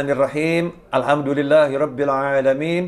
Bismillahirrahmanirrahim. Alhamdulillahirabbil alamin.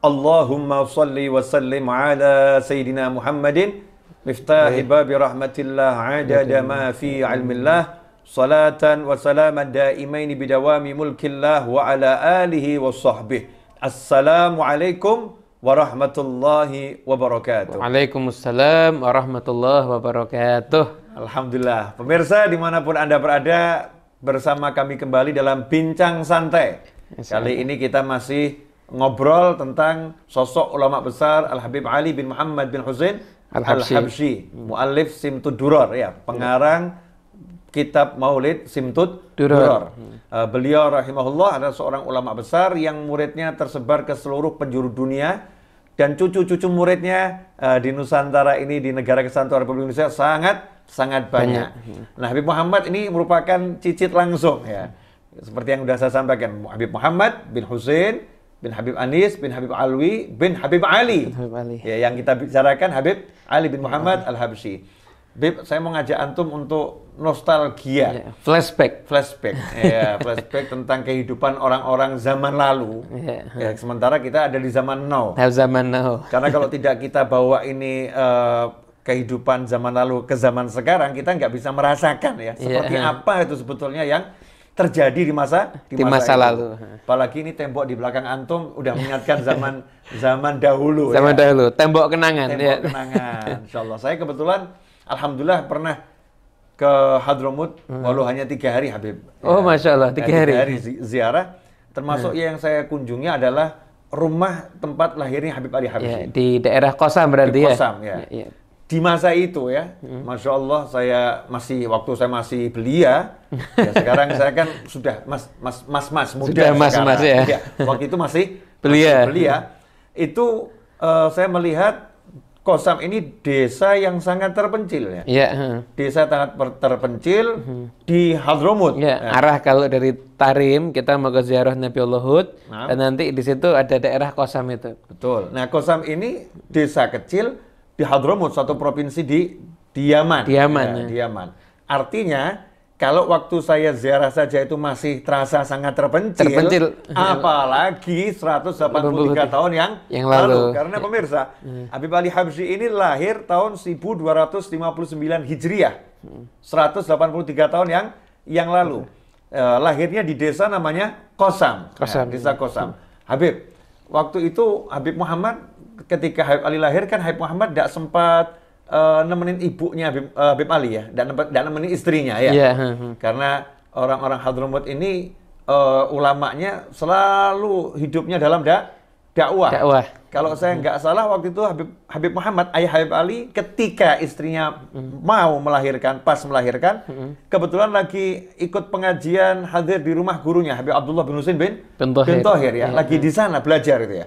Allahumma salli wa sallim ala sayyidina Muhammadin miftahi babi rahmatillah adada ma fi ilmillah salatan wa salaman daimain bidawami mulkillah wa ala alihi wa sahbihi. Assalamualaikum warahmatullahi wabarakatuh. Waalaikumsalam warahmatullahi wabarakatuh. Alhamdulillah. Pemirsa dimanapun Anda berada, bersama kami kembali dalam Bincang Santai. Kali ini kita masih ngobrol tentang sosok ulama besar Al-Habib Ali bin Muhammad bin Husain Al-Habsyi, al hmm. muallif Simtud Duror ya, ya, pengarang kitab Maulid Simtud Duror. Eh, beliau rahimahullah adalah seorang ulama besar yang muridnya tersebar ke seluruh penjuru dunia dan cucu-cucu muridnya uh, di Nusantara ini di negara kesatuan Republik Indonesia sangat sangat banyak. banyak. Nah, Habib Muhammad ini merupakan cicit langsung ya. Seperti yang sudah saya sampaikan, Habib Muhammad bin Hussein bin Habib Anis bin Habib Alwi bin Habib Ali. Habib Ali. Ya, yang kita bicarakan Habib Ali bin Muhammad Al-Habsyi. Bib, saya mau ngajak antum untuk nostalgia, yeah. flashback, flashback, yeah, flashback tentang kehidupan orang-orang zaman lalu. Yeah. Yeah, sementara kita ada di zaman now. Have zaman now. Karena kalau tidak kita bawa ini uh, kehidupan zaman lalu ke zaman sekarang, kita nggak bisa merasakan ya iya. seperti yeah. apa itu sebetulnya yang terjadi di masa di, di masa, masa lalu. Apalagi ini tembok di belakang antum udah mengingatkan zaman zaman dahulu. Zaman ya. dahulu, tembok kenangan. Tembok ya. kenangan. Insyaallah. Saya kebetulan Alhamdulillah pernah ke Hadromut hmm. walau hanya tiga hari Habib. Oh ya. masya Allah ya, tiga hari. Tiga hari ziarah. Termasuk hmm. yang saya kunjungi adalah rumah tempat lahirnya Habib Ali Habib. Ya, di daerah Kosam berarti di Kosam, ya. ya. ya. Di masa itu ya, hmm. masya Allah saya masih waktu saya masih belia. ya sekarang saya kan sudah mas mas mas mas muda sudah mas sekarang. mas ya. ya. Waktu itu masih belia. Masih belia. Hmm. Itu uh, saya melihat Kosam ini desa yang sangat terpencil ya. Iya. Desa sangat terpencil hmm. di Hadromut. Iya. Yeah. Arah kalau dari Tarim kita mau ke ziarah Nabi Allah Hud nah. dan nanti di situ ada daerah Kosam itu. Betul. Nah Kosam ini desa kecil di Hadromut, satu provinsi di Diaman. Diaman. Ya, ya. Diaman. Artinya kalau waktu saya ziarah saja itu masih terasa sangat terpencil, terpencil. apalagi 183 tahun yang, yang lalu. lalu. Karena iya. pemirsa, hmm. Habib Ali Habsyi ini lahir tahun 1259 Hijriah, 183 tahun yang yang lalu. Uh, lahirnya di desa namanya Kosam, ya, Kosam. Ya, desa iya. Kosam. Hmm. Habib, waktu itu Habib Muhammad ketika Habib Ali lahir kan Habib Muhammad tidak sempat uh, nemenin ibunya Habib, uh, eh, Habib Ali ya, dan, dan nemenin istrinya ya. Yeah. Karena orang-orang Hadramut ini uh, ulamanya selalu hidupnya dalam dak dakwah. dakwah. Kalau saya hmm. nggak salah waktu itu Habib, Habib Muhammad ayah Habib Ali ketika istrinya hmm. mau melahirkan, pas melahirkan, hmm. kebetulan lagi ikut pengajian hadir di rumah gurunya Habib Abdullah bin Husin bin bin Tohir, ya, lagi di sana belajar itu ya.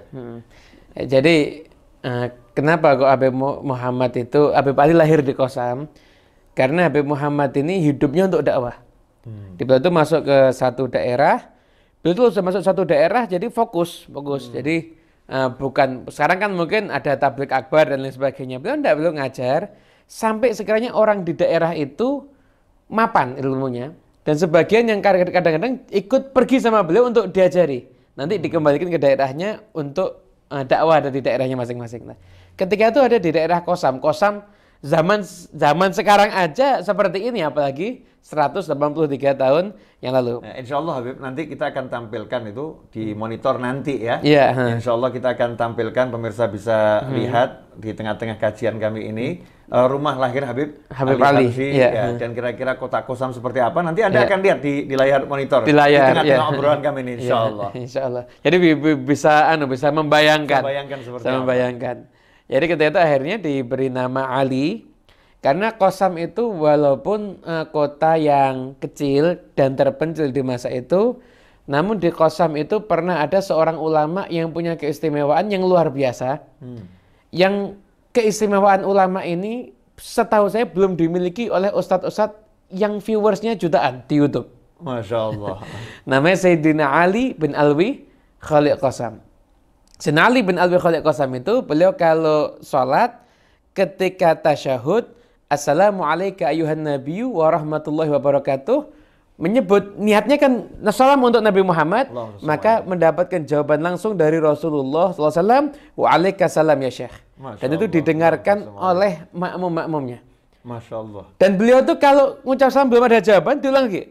Jadi Eh, kenapa kok Habib Muhammad itu Habib Ali lahir di Kosam? Karena Habib Muhammad ini hidupnya untuk dakwah. Hmm. Beliau itu masuk ke satu daerah, beliau sudah masuk satu daerah jadi fokus, fokus. Hmm. Jadi uh, bukan sekarang kan mungkin ada tablik akbar dan lain sebagainya. Beliau enggak beliau ngajar sampai sekiranya orang di daerah itu mapan ilmunya dan sebagian yang kadang-kadang ikut pergi sama beliau untuk diajari. Nanti hmm. dikembalikan ke daerahnya untuk Ah, dakwah ada di daerahnya masing-masing. Nah, ketika itu ada di daerah Kosam. Kosam zaman zaman sekarang aja seperti ini apalagi 183 tahun yang lalu. Nah, insya Allah Habib nanti kita akan tampilkan itu di hmm. monitor nanti ya. Iya. Yeah. Insya Allah kita akan tampilkan pemirsa bisa hmm. lihat di tengah-tengah kajian kami ini uh, rumah lahir Habib Habib Ali, Ali. yeah. ya, dan kira-kira kota kosam seperti apa nanti anda yeah. akan lihat di, di layar monitor di layar di tengah-tengah yeah. obrolan kami ini iya, Insya yeah. Allah. Insya Allah. Jadi bisa anu bisa membayangkan. Bisa membayangkan jadi ketika itu akhirnya diberi nama Ali karena Kosam itu walaupun uh, kota yang kecil dan terpencil di masa itu, namun di Kosam itu pernah ada seorang ulama yang punya keistimewaan yang luar biasa. Hmm. Yang keistimewaan ulama ini setahu saya belum dimiliki oleh ustadz-ustadz yang viewersnya jutaan di YouTube. Masya Allah. Namanya Sayyidina Ali bin Alwi Khalid Qasam. Senali bin Alwi Khalid Qasam itu beliau kalau sholat ketika tasyahud Assalamualaikum ayuhan nabiyyu wa rahmatullahi menyebut niatnya kan salam untuk Nabi Muhammad Allah, maka Allah. mendapatkan jawaban langsung dari Rasulullah SAW waalaikumsalam ya Syekh Masya dan itu Allah. didengarkan Masya oleh makmum-makmumnya Masya Allah dan beliau tuh kalau ngucap salam belum ada jawaban diulang lagi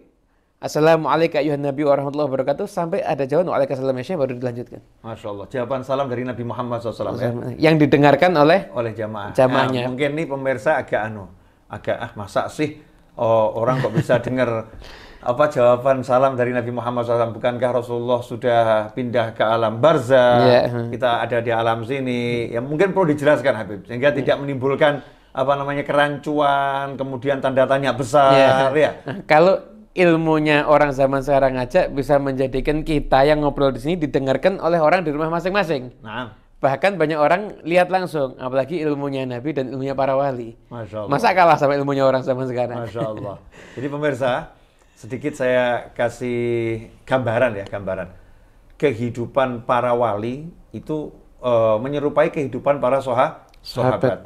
Assalamualaikum ayuhan Nabi warahmatullahi wabarakatuh sampai ada jawaban waalaikumsalam ya baru dilanjutkan. Masya Allah. Jawaban salam dari Nabi Muhammad SAW ya. Yang didengarkan oleh oleh jamaah. Jamaahnya. Eh, mungkin nih pemirsa agak anu, agak ah masa sih oh, orang kok bisa dengar apa jawaban salam dari Nabi Muhammad SAW bukankah Rasulullah sudah pindah ke alam barza? yeah. Ya, kita ada di alam sini ya mungkin perlu dijelaskan Habib sehingga yeah. tidak menimbulkan apa namanya kerancuan kemudian tanda tanya besar yeah. ya kalau ilmunya orang zaman sekarang aja bisa menjadikan kita yang ngobrol di sini didengarkan oleh orang di rumah masing-masing. Nah. Bahkan banyak orang lihat langsung, apalagi ilmunya Nabi dan ilmunya para wali. Masya Allah. Masa kalah sama ilmunya orang zaman sekarang? Masya Allah. Jadi pemirsa, sedikit saya kasih gambaran ya, gambaran. Kehidupan para wali itu uh, menyerupai kehidupan para soha, sahabat. sahabat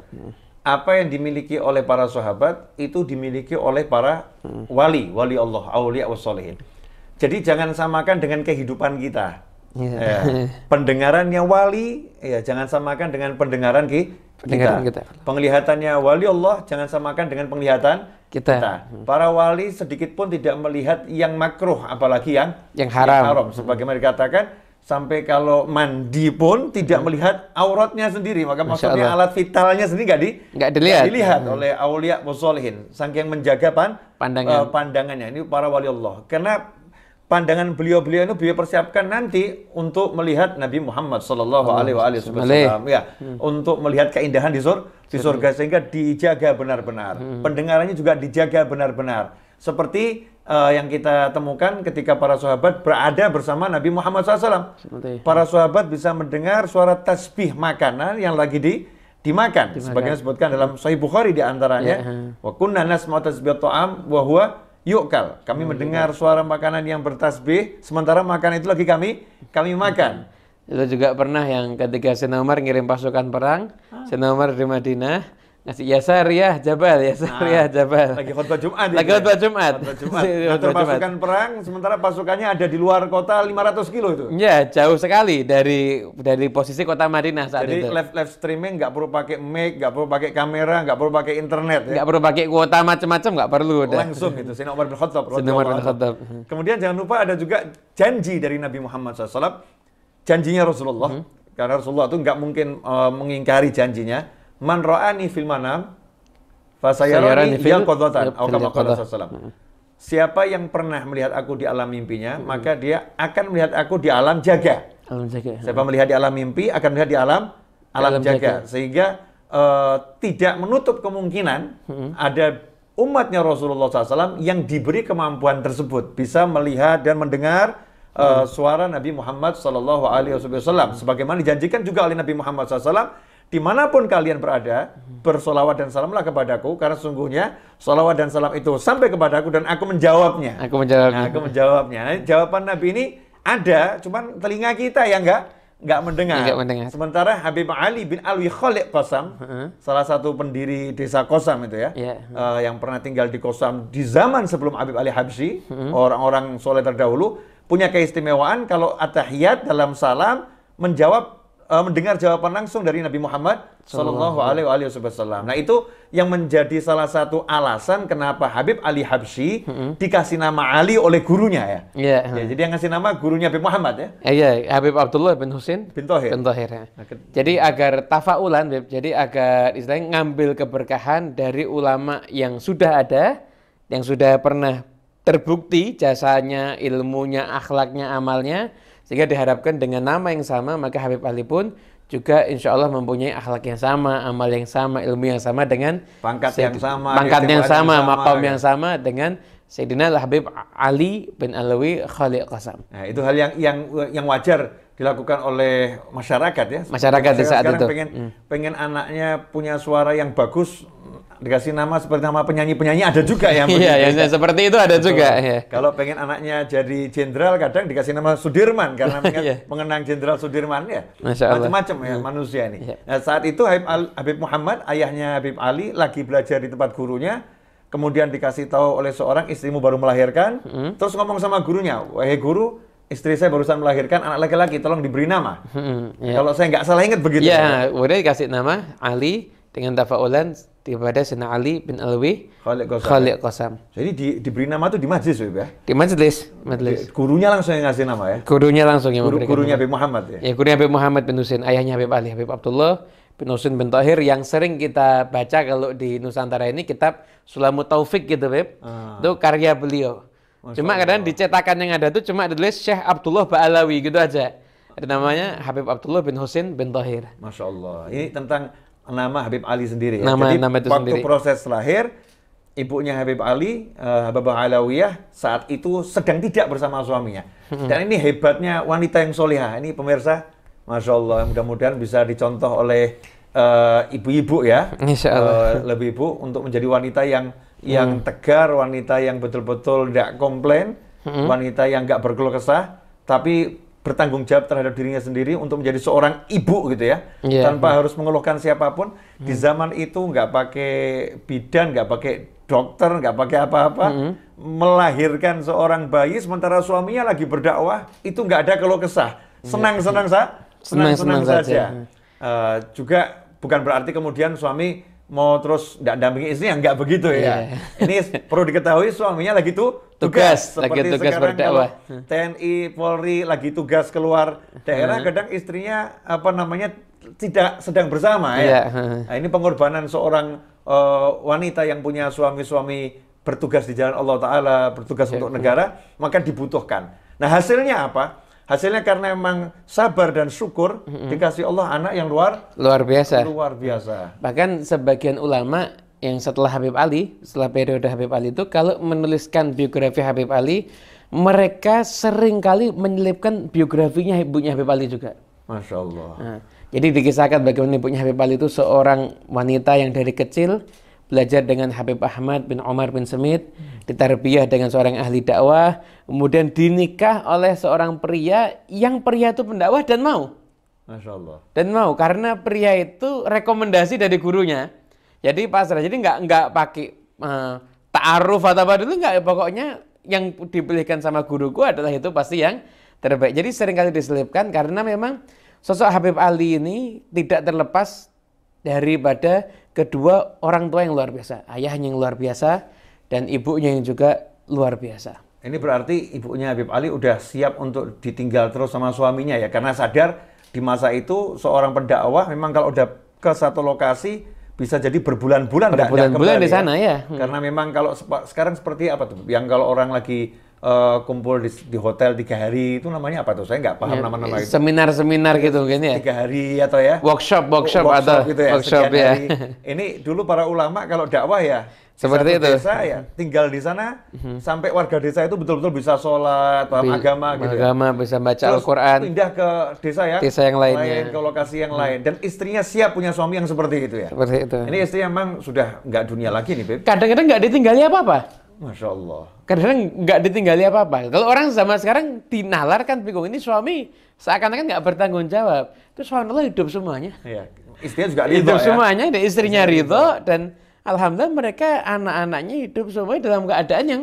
apa yang dimiliki oleh para sahabat itu dimiliki oleh para wali, wali Allah, aulia wasolehin. Jadi jangan samakan dengan kehidupan kita. Iya. Ya. Ya. Pendengarannya wali, ya jangan samakan dengan pendengaran ki, kita. kita. Penglihatannya wali Allah, jangan samakan dengan penglihatan kita. kita. Hmm. Para wali sedikit pun tidak melihat yang makruh, apalagi yang yang haram. Yang haram. Sebagaimana dikatakan, sampai kalau mandi pun tidak hmm. melihat auratnya sendiri maka Masya maksudnya Allah. alat vitalnya sendiri nggak di nggak dilihat, gak dilihat hmm. oleh aulia musolehin saking menjaga pan pandangan uh, pandangannya ini para wali Allah karena pandangan beliau-beliau itu beliau persiapkan nanti untuk melihat Nabi Muhammad Shallallahu Alaihi Wasallam ya hmm. untuk melihat keindahan di, sur, di surga sehingga dijaga benar-benar hmm. pendengarannya juga dijaga benar-benar seperti uh, yang kita temukan ketika para sahabat berada bersama Nabi Muhammad SAW. Seperti. Para sahabat bisa mendengar suara tasbih makanan yang lagi di dimakan. dimakan. Sebagaimana disebutkan dalam Sahih Bukhari di antaranya, ya, ya. wa kunna nasma'u tasbih ta'am wa huwa yukal. Kami ya, mendengar suara makanan yang bertasbih sementara makanan itu lagi kami kami makan. Itu juga pernah yang ketika Sayyidina ngirim pasukan perang, ah. di Madinah, ngasih ya Jabal, yasar nah, Jabal. Lagi khotbah Jumat. Lagi khotbah Jumat. Khotbah Jumat. Jumat. pasukan perang sementara pasukannya ada di luar kota 500 kilo itu. Ya, jauh sekali dari dari posisi kota Madinah saat Jadi, itu. Jadi live live streaming nggak perlu pakai mic, nggak perlu pakai kamera, nggak perlu pakai internet ya. Nggak perlu pakai kuota macam-macam, nggak perlu udah. Langsung gitu. Sina Umar bin Khattab. Sina Umar bin Khattab. Kemudian jangan lupa ada juga janji dari Nabi Muhammad SAW. Janjinya Rasulullah. Hmm. Karena Rasulullah itu nggak mungkin uh, mengingkari janjinya Man ra'ani fil manam fasayarani yaqadatan atau kama hmm. Siapa yang pernah melihat aku di alam mimpinya, hmm. maka dia akan melihat aku di alam jaga. Alam jaga. Siapa hmm. melihat di alam mimpi akan melihat di alam alam, alam jaga. jaga. Sehingga uh, tidak menutup kemungkinan hmm. ada umatnya Rasulullah SAW yang diberi kemampuan tersebut bisa melihat dan mendengar uh, hmm. suara Nabi Muhammad SAW. Sebagaimana dijanjikan juga oleh Nabi Muhammad SAW dimanapun kalian berada, bersolawat dan salamlah kepadaku, karena sungguhnya solawat dan salam itu sampai kepadaku dan aku menjawabnya. Aku menjawabnya. Nah, aku menjawabnya. Nah, jawaban Nabi ini ada, cuman telinga kita yang enggak enggak mendengar. Nggak mendengar. Sementara Habib Ali bin Alwi Khalid Qasam, uh-huh. salah satu pendiri desa Qasam itu ya, yeah. Iya. uh, yang pernah tinggal di Qasam di zaman sebelum Habib Ali Habsyi, uh-huh. orang-orang soleh terdahulu punya keistimewaan kalau atahiyat dalam salam menjawab Eh, mendengar jawaban langsung dari Nabi Muhammad Shallallahu Alaihi Wasallam. Nah itu yang menjadi salah satu alasan kenapa Habib Ali Habsyi hmm. dikasih nama Ali oleh gurunya ya. Iya. Ya, jadi yang ngasih nama gurunya Habib Muhammad ya. Eh, iya Habib Abdullah bin Husin bin Tohir. Bin Tohir ya. Nah, jadi agar tafaulan, jadi agar istilahnya ngambil keberkahan dari ulama yang sudah ada, yang sudah pernah terbukti jasanya, ilmunya, akhlaknya, amalnya sehingga diharapkan dengan nama yang sama maka Habib Ali pun juga insya Allah mempunyai akhlak yang sama, amal yang sama, ilmu yang sama dengan pangkat yang sama, pangkat yang sama, yang sama, makam yang gitu. sama dengan Sayyidina Habib Ali bin Alawi Khalil Qasam. Nah, itu hal yang yang yang wajar dilakukan oleh masyarakat ya. Masyarakat di saat itu. Pengen hmm. pengen anaknya punya suara yang bagus dikasih nama seperti nama penyanyi-penyanyi ada juga ya. Iya, ya, seperti itu ada Betul. juga. Ya. Kalau pengen anaknya jadi jenderal kadang dikasih nama Sudirman karena mengenang iya. jenderal Sudirman ya. Macam-macam ya hmm. manusia ini. ya. Nah, saat itu Habib, Al, Habib Muhammad ayahnya Habib Ali lagi belajar di tempat gurunya kemudian dikasih tahu oleh seorang istrimu baru melahirkan hmm. terus ngomong sama gurunya, "Wahai guru, istri saya barusan melahirkan anak laki-laki, tolong diberi nama. Hmm, yeah. Kalau saya nggak salah ingat begitu. Iya, yeah, udah dikasih nama Ali dengan tafaulan kepada Sina Ali bin Alwi Khalid Qasam. Khalid Qasam. Jadi di, diberi nama itu di majlis ya? Di majlis, majlis. Di, gurunya langsung yang ngasih nama ya? Gurunya langsung yang Guru, Gurunya Habib Muhammad ya? Ya, gurunya Habib Muhammad bin Husin, ayahnya Habib Ali, Habib Abdullah bin Husin bin Tahir yang sering kita baca kalau di Nusantara ini kitab Sulamut Taufik gitu, Beb. Ah. Itu karya beliau. Masya cuma kadang dicetakan yang ada tuh cuma ada ditulis Syekh Abdullah Ba'alawi gitu aja. Ada namanya Habib Abdullah bin Husin bin Tahir. Masya Allah. Ini tentang nama Habib Ali sendiri. Ya? Nama, Jadi nama itu waktu sendiri. proses lahir, ibunya Habib Ali, uh, Habib Alawiyah saat itu sedang tidak bersama suaminya. Hmm. Dan ini hebatnya wanita yang solihah. Ini pemirsa, Masya Allah, mudah-mudahan bisa dicontoh oleh eh, ibu-ibu uh, ya. Insya Allah. Uh, lebih ibu untuk menjadi wanita yang yang hmm. tegar, wanita yang betul-betul tidak komplain, hmm. wanita yang nggak berkeluh kesah, tapi bertanggung jawab terhadap dirinya sendiri untuk menjadi seorang ibu gitu ya, yeah. tanpa harus mengeluhkan siapapun. Hmm. Di zaman itu nggak pakai bidan, nggak pakai dokter, nggak pakai apa-apa, hmm. melahirkan seorang bayi sementara suaminya lagi berdakwah, itu nggak ada keluh kesah, senang-senang iya. yeah. senang-senang saja. saja. Uh, juga bukan berarti kemudian suami mau terus tidak dampingi istri yang nggak begitu ya. Yeah. Ini perlu diketahui suaminya lagi tuh tugas, tugas seperti lagi tugas sekarang berdakwah. TNI Polri lagi tugas keluar daerah hmm. kadang istrinya apa namanya tidak sedang bersama ya. Yeah. Nah, ini pengorbanan seorang uh, wanita yang punya suami-suami bertugas di jalan Allah Taala, bertugas yeah. untuk negara, maka dibutuhkan. Nah hasilnya apa? Hasilnya karena emang sabar dan syukur mm-hmm. dikasih Allah anak yang luar luar biasa. Luar biasa. Bahkan sebagian ulama yang setelah Habib Ali, setelah periode Habib Ali itu kalau menuliskan biografi Habib Ali, mereka seringkali menyelipkan biografinya ibunya Habib Ali juga. Masya Allah. Nah, jadi dikisahkan bagaimana ibunya Habib Ali itu seorang wanita yang dari kecil belajar dengan Habib Ahmad bin Omar bin Semit, ditarbiyah dengan seorang ahli dakwah, kemudian dinikah oleh seorang pria yang pria itu pendakwah dan mau. Masya Allah. Dan mau karena pria itu rekomendasi dari gurunya. Jadi pasrah. Jadi nggak nggak pakai uh, taaruf atau apa dulu nggak. Pokoknya yang dipilihkan sama guruku adalah itu pasti yang terbaik. Jadi seringkali diselipkan karena memang sosok Habib Ali ini tidak terlepas daripada Kedua, orang tua yang luar biasa. Ayahnya yang luar biasa dan ibunya yang juga luar biasa. Ini berarti ibunya Habib Ali udah siap untuk ditinggal terus sama suaminya ya karena sadar di masa itu seorang pendakwah memang kalau udah ke satu lokasi bisa jadi berbulan-bulan berbulan-bulan di ya. sana ya. ya. Hmm. Karena memang kalau sekarang seperti apa tuh? Yang kalau orang lagi uh, kumpul di, di hotel tiga hari itu namanya apa tuh? Saya nggak paham ya, nama-nama itu. Seminar-seminar gitu mungkin ya. Tiga hari atau ya? Workshop, workshop, workshop atau gitu ya, workshop ya. Hari. Ini dulu para ulama kalau dakwah ya seperti itu. Desa ya tinggal di sana hmm. sampai warga desa itu betul-betul bisa sholat, paham Bi agama, gitu. Ya. Agama ya. bisa baca Al-Qur'an. Pindah ke desa ya. Desa yang lain, lain ke lokasi yang mhm. lain dan istrinya siap punya suami yang seperti itu ya. Seperti itu. Ini istri memang sudah nggak dunia lagi nih, Beb. Kadang-kadang nggak ditinggalnya apa-apa. Masya Allah. Kadang nggak ditinggali apa-apa. Kalau orang zaman sekarang dinalar kan bingung ini suami seakan-akan nggak bertanggung jawab. Itu Allah hidup semuanya. Iya. Istrinya juga ridho Hidup ya? semuanya, dan istrinya ridho dan alhamdulillah mereka anak-anaknya hidup semuanya dalam keadaan yang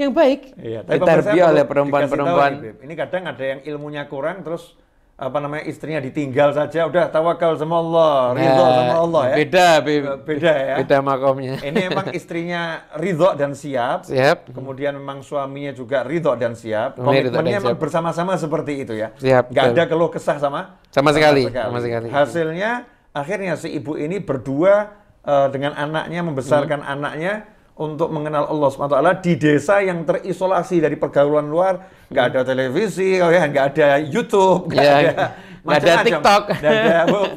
yang baik. Iya, tapi oleh perempuan Perempuan. Ini kadang ada yang ilmunya kurang terus apa namanya istrinya ditinggal saja udah tawakal sama Allah ridho nah, sama Allah ya beda be, eh, beda ya beda makomnya ini emang istrinya ridho dan siap siap kemudian memang suaminya juga ridho dan siap komitmennya emang bersama-sama seperti itu ya siap nggak ada keluh kesah sama sama sekali. sekali sama sekali hasilnya akhirnya si ibu ini berdua uh, dengan anaknya membesarkan hmm. anaknya untuk mengenal Allah SWT di desa yang terisolasi dari pergaulan luar, nggak hmm. ada televisi, oh ya, nggak ada YouTube, nggak ya, ada nggak ada TikTok, nggak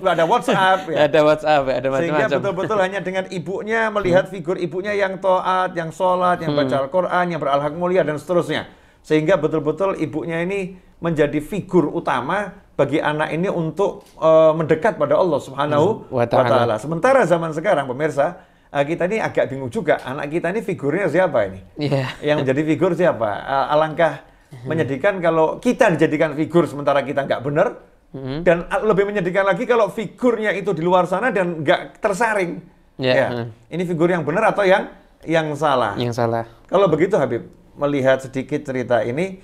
ada, ada WhatsApp, ya. ada WhatsApp, ada macam-macam. Sehingga betul-betul hanya dengan ibunya melihat hmm. figur ibunya yang toat, yang sholat, yang baca hmm. Al-Quran, yang beralhak mulia dan seterusnya. Sehingga betul-betul ibunya ini menjadi figur utama bagi anak ini untuk uh, mendekat pada Allah Subhanahu wa taala. Sementara zaman sekarang pemirsa, Eh, kita ini agak bingung juga anak kita ini figurnya siapa ini yeah. yang menjadi figur siapa eh, alangkah mhm. menyedihkan kalau kita dijadikan figur sementara kita nggak benar mm-hmm. dan lebih menyedihkan lagi kalau figurnya itu di luar sana dan nggak tersaring yeah. ya, ya. Mhm. ini figur yang benar atau yang yang salah yang salah kalau begitu Habib melihat sedikit cerita ini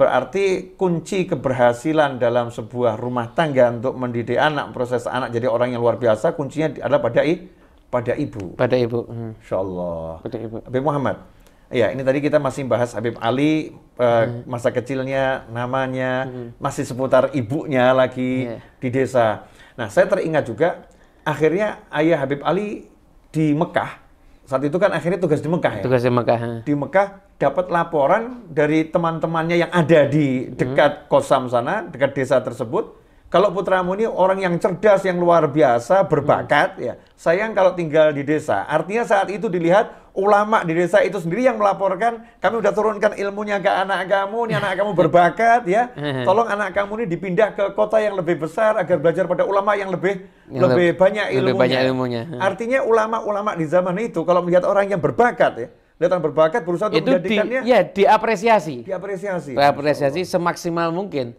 berarti kunci keberhasilan dalam sebuah rumah tangga untuk mendidik anak proses anak jadi orang yang luar biasa kuncinya ada pada i pada ibu. Pada ibu. Hmm. Insya Allah. Pada ibu. Habib Muhammad. Iya, ini tadi kita masih bahas Habib Ali uh, hmm. masa kecilnya, namanya, hmm. masih seputar ibunya lagi yeah. di desa. Nah, saya teringat juga akhirnya ayah Habib Ali di Mekah. Saat itu kan akhirnya tugas di Mekah ya. Tugas di Mekah. Ha. Di Mekah dapat laporan dari teman-temannya yang ada di hmm. dekat hmm. Kosam sana, dekat desa tersebut kalau putramu ini orang yang cerdas, yang luar biasa, berbakat, hmm. ya. Sayang kalau tinggal di desa. Artinya saat itu dilihat ulama di desa itu sendiri yang melaporkan, kami udah turunkan ilmunya ke anak kamu, ini anak kamu berbakat, ya. Tolong anak kamu ini dipindah ke kota yang lebih besar agar belajar pada ulama yang lebih yang lebih, lebih banyak ilmunya. Lebih banyak ilmunya. Hmm. Artinya ulama-ulama di zaman itu kalau melihat orang yang berbakat, ya orang berbakat berusaha itu untuk menjadikannya di, ya diapresiasi diapresiasi diapresiasi semaksimal mungkin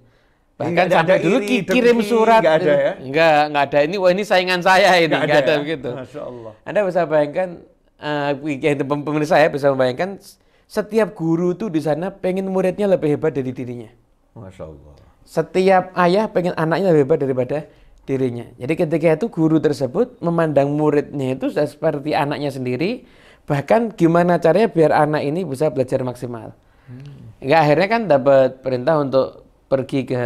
Bahkan sampai sampai dulu ini, kirim dengki, surat. Enggak ada ya? Enggak, enggak ada. Ini wah ini saingan saya ini. Enggak, enggak ada, ya? begitu. Allah. Anda bisa bayangkan, eh, uh, pemirsa saya bisa membayangkan, setiap guru tuh di sana pengen muridnya lebih hebat dari dirinya. Masya Allah. Setiap ayah pengen anaknya lebih hebat daripada dirinya. Jadi ketika itu guru tersebut memandang muridnya itu seperti anaknya sendiri. Bahkan gimana caranya biar anak ini bisa belajar maksimal. Hmm. Enggak akhirnya kan dapat perintah untuk pergi ke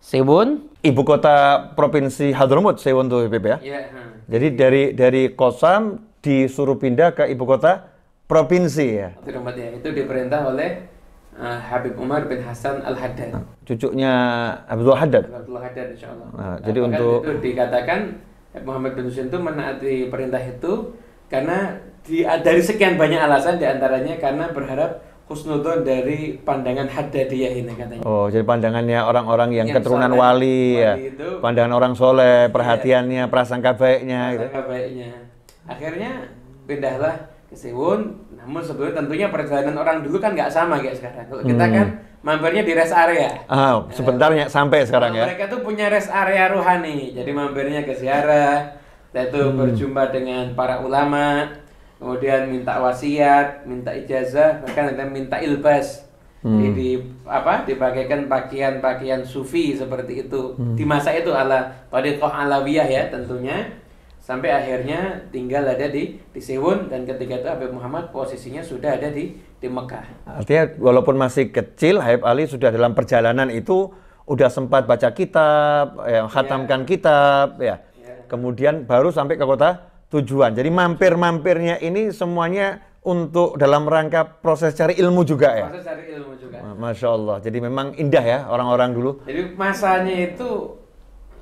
Sewon. Ibu kota provinsi Hadramut, Sewon tuh Habib ya. Yeah. Jadi dari dari Kosam disuruh pindah ke ibu kota provinsi ya. Hadramut ya. Itu diperintah oleh uh, Habib Umar bin Hasan Al Haddad. Cucuknya cucunya Abdul Haddad. Abdul Haddad insyaallah. Nah, nah, jadi untuk itu dikatakan Muhammad bin Husain itu menaati perintah itu karena di, dari sekian banyak alasan diantaranya karena berharap husnudon dari pandangan Haddadiyah ini katanya. Oh, jadi pandangannya orang-orang yang, yang keturunan wali, wali ya. Itu, Pandangan orang soleh, iya. perhatiannya, ya. prasangka baiknya prasangka gitu. baiknya. Akhirnya pindahlah ke Siwun. namun sebetulnya tentunya perjalanan orang dulu kan nggak sama kayak sekarang. Kalau kita hmm. kan mampirnya di rest area. Ah, nah, sebentarnya sampai sekarang ya. Mereka tuh punya rest area ruhani. Jadi mampirnya ke Siara, itu hmm. berjumpa dengan para ulama, kemudian minta wasiat, minta ijazah, bahkan ada minta ilbas. Hmm. Jadi di apa dipakaikan pakaian-pakaian sufi seperti itu. Hmm. Di masa itu ala Tariqah Alawiyah ya tentunya sampai akhirnya tinggal ada di di Sewun dan ketika itu Habib Muhammad posisinya sudah ada di di Mekah. Artinya walaupun masih kecil Habib Ali sudah dalam perjalanan itu udah sempat baca kitab, ya, khatamkan ya. kitab ya. ya. Kemudian baru sampai ke kota tujuan. Jadi mampir-mampirnya ini semuanya untuk dalam rangka proses cari ilmu juga ya. Proses cari ilmu juga. Masya Allah. Jadi memang indah ya orang-orang dulu. Jadi masanya itu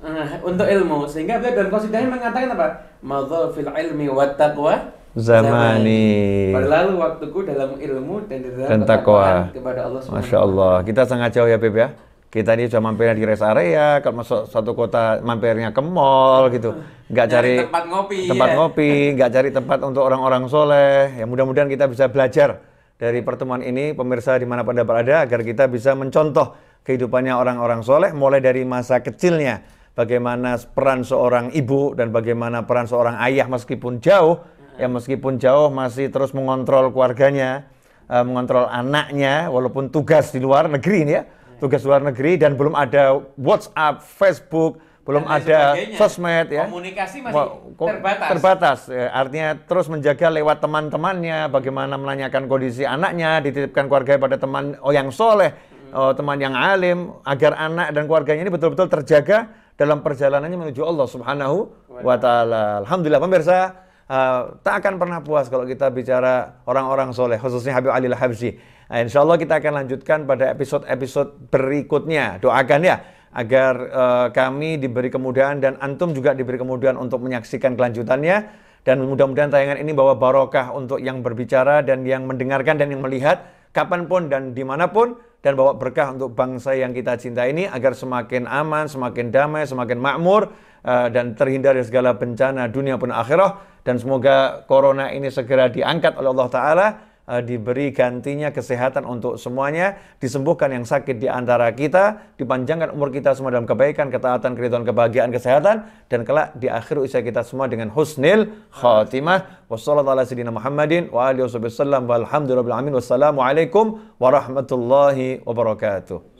uh, untuk ilmu sehingga beliau dalam qasidahnya mengatakan apa? Madzal fil ilmi wa taqwa zamani. Berlalu waktuku dalam ilmu dan dalam takwa kepada Allah Masya Allah. Kita sangat jauh ya Beb ya kita ini sudah mampir di rest area, kalau masuk satu kota mampirnya ke mall gitu, nggak cari tempat ngopi, tempat ya. ngopi, nggak cari tempat untuk orang-orang soleh. Ya mudah-mudahan kita bisa belajar dari pertemuan ini, pemirsa di mana anda berada, agar kita bisa mencontoh kehidupannya orang-orang soleh, mulai dari masa kecilnya, bagaimana peran seorang ibu dan bagaimana peran seorang ayah meskipun jauh, ya meskipun jauh masih terus mengontrol keluarganya, eh, mengontrol anaknya, walaupun tugas di luar negeri ini ya tugas luar negeri dan belum ada WhatsApp, Facebook, belum ada sosmed ya. Komunikasi masih terbatas. Terbatas. Ya, artinya terus menjaga lewat teman-temannya, bagaimana menanyakan kondisi anaknya, dititipkan keluarga pada teman oh yang soleh, hmm. oh, teman yang alim, agar anak dan keluarganya ini betul-betul terjaga dalam perjalanannya menuju Allah Subhanahu wa taala. Alhamdulillah pemirsa, uh, tak akan pernah puas kalau kita bicara orang-orang soleh, khususnya Habib Ali Habsi. Nah, eh, insya Allah kita akan lanjutkan pada episode-episode berikutnya. Doakan ya agar uh, kami diberi kemudahan dan antum juga diberi kemudahan untuk menyaksikan kelanjutannya dan mudah-mudahan tayangan ini bawa barokah untuk yang berbicara dan yang mendengarkan dan yang melihat kapanpun dan dimanapun dan bawa berkah untuk bangsa yang kita cinta ini agar semakin aman, semakin damai, semakin makmur Eh, dan terhindar dari segala bencana dunia pun akhirah dan semoga corona ini segera diangkat oleh Allah taala eh, diberi gantinya kesehatan untuk semuanya, disembuhkan yang sakit di antara kita, dipanjangkan umur kita semua dalam kebaikan, ketaatan, keriduan, kebahagiaan, kesehatan, dan kelak di akhir usia kita semua dengan husnil khatimah. Wassalamualaikum warahmatullahi wabarakatuh.